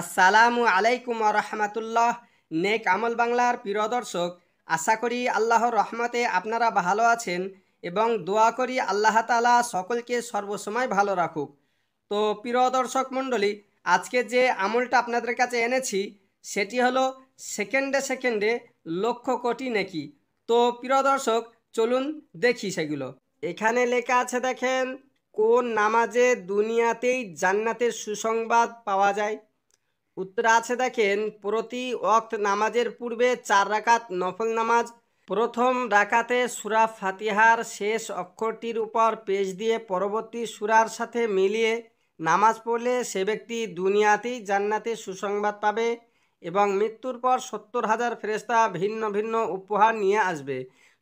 আসসালামু আলাইকুম রহমাতুল্লাহ নেক আমল বাংলার প্রিয় দর্শক আশা করি আল্লাহর রহমতে আপনারা ভালো আছেন এবং দোয়া করি আল্লাহ তালা সকলকে সর্বসময় ভালো রাখুক তো প্রিয় দর্শক মণ্ডলী আজকে যে আমলটা আপনাদের কাছে এনেছি সেটি হলো সেকেন্ডে সেকেন্ডে লক্ষ কোটি নেকি তো প্রিয় দর্শক চলুন দেখি সেগুলো এখানে লেখা আছে দেখেন কোন নামাজে দুনিয়াতেই জান্নাতের সুসংবাদ পাওয়া যায় উত্তর আছে দেখেন প্রতি অক্ত নামাজের পূর্বে চার রাকাত নফল নামাজ প্রথম রাকাতে সুরা ফাতিহার শেষ অক্ষরটির উপর পেজ দিয়ে পরবর্তী সুরার সাথে মিলিয়ে নামাজ পড়লে সে ব্যক্তি দুনিয়াতেই জান্নাতে সুসংবাদ পাবে এবং মৃত্যুর পর সত্তর হাজার ফেরেস্তা ভিন্ন ভিন্ন উপহার নিয়ে আসবে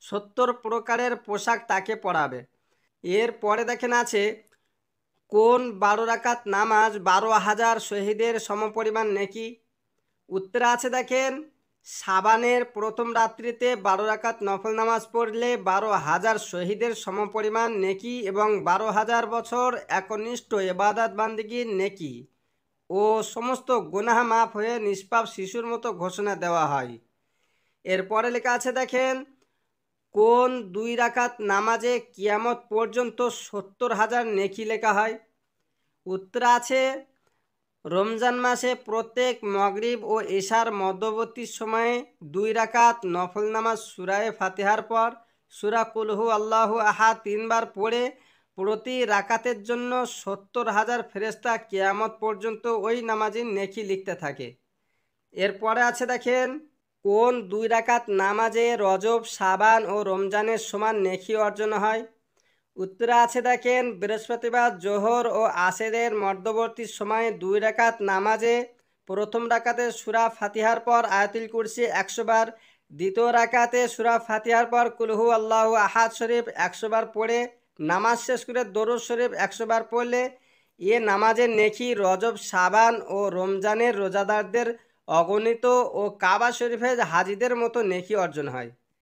সত্তর প্রকারের পোশাক তাকে পরাবে এর পরে দেখেন আছে কোন বারো রাকাত নামাজ বারো হাজার শহীদের সমপরিমাণ নেকি উত্তরে আছে দেখেন সাবানের প্রথম রাত্রিতে বারো রাকাত নফল নামাজ পড়লে বারো হাজার শহীদের সমপরিমাণ নেকি এবং বারো হাজার বছর একনিষ্ঠ এবাদাত বান্দিগির নেকি ও সমস্ত গুনাহ মাফ হয়ে নিষ্পাপ শিশুর মতো ঘোষণা দেওয়া হয় এরপরে লেখা আছে দেখেন কোন দুই রাকাত নামাজে কিয়ামত পর্যন্ত সত্তর হাজার নেকি লেখা হয় উত্তর আছে রমজান মাসে প্রত্যেক মগরিব ও এশার মধ্যবর্তী সময়ে দুই রাকাত নফল নামাজ সুরায় ফাতেহার পর সুরা কুলহু আল্লাহু আহা তিনবার পড়ে প্রতি রাকাতের জন্য সত্তর হাজার ফেরেস্তা কেয়ামত পর্যন্ত ওই নামাজের নেকি লিখতে থাকে এরপরে আছে দেখেন কোন দুই রাকাত নামাজে রজব সাবান ও রমজানের সমান নেকি অর্জন হয় উত্তরে আছে দেখেন বৃহস্পতিবার জোহর ও আসেদের মধ্যবর্তী সময়ে দুই ডাকাত নামাজে প্রথম ডাকাতে সুরা ফাতিহার পর আয়াতুল কুরসি একশোবার দ্বিতীয় ডাকাতে সুরা ফাতিহার পর কুলহু আল্লাহ আহাদ শরীফ একশোবার পড়ে নামাজ শেষ করে দরুদ শরীফ একশোবার পড়লে এ নামাজের নেকি রজব সাবান ও রমজানের রোজাদারদের অগণিত ও কাবা শরীফের হাজিদের মতো নেকি অর্জন হয়